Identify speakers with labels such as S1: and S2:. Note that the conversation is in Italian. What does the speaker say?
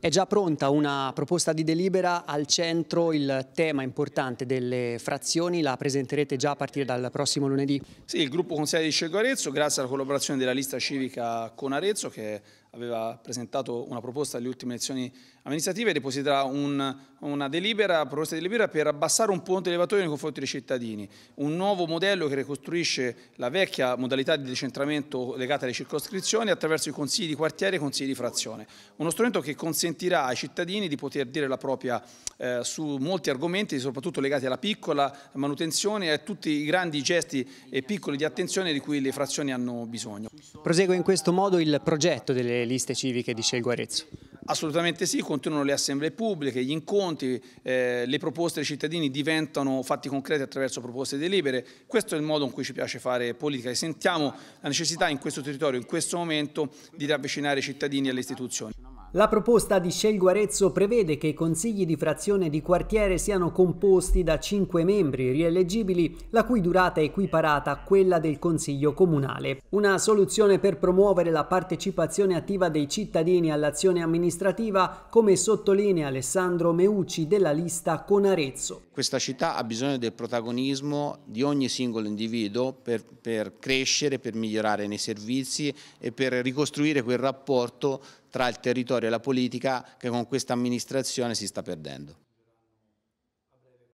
S1: È già pronta una proposta di delibera, al centro il tema importante delle frazioni, la presenterete già a partire dal prossimo lunedì?
S2: Sì, il gruppo consigliere di Cecco Arezzo, grazie alla collaborazione della lista civica con Arezzo che aveva presentato una proposta alle ultime elezioni amministrative, depositerà un, una delibera, proposta di delibera per abbassare un ponte elevatoio nei confronti dei cittadini, un nuovo modello che ricostruisce la vecchia modalità di decentramento legata alle circoscrizioni attraverso i consigli di quartiere e i consigli di frazione. Uno strumento che consentirà ai cittadini di poter dire la propria eh, su molti argomenti, soprattutto legati alla piccola manutenzione e a tutti i grandi gesti e piccoli di attenzione di cui le
S3: frazioni hanno bisogno. Prosegue in questo modo il progetto delle liste civiche di Scelgo Arezzo?
S2: Assolutamente sì, continuano le assemblee pubbliche, gli incontri, eh, le proposte dei cittadini diventano fatti concreti attraverso proposte delibere. Questo è il modo in cui ci piace fare politica e sentiamo la necessità in questo territorio, in questo momento, di riavvicinare i cittadini alle istituzioni.
S4: La proposta di Scelgo Arezzo prevede che i consigli di frazione di quartiere siano composti da cinque membri rieleggibili, la cui durata è equiparata a quella del consiglio comunale. Una soluzione per promuovere la partecipazione attiva dei cittadini all'azione amministrativa, come sottolinea Alessandro Meucci della lista Con Arezzo. Questa
S5: città ha bisogno del protagonismo di ogni singolo individuo per, per crescere, per migliorare nei servizi e per ricostruire quel rapporto tra il territorio e la politica che con questa amministrazione si sta perdendo.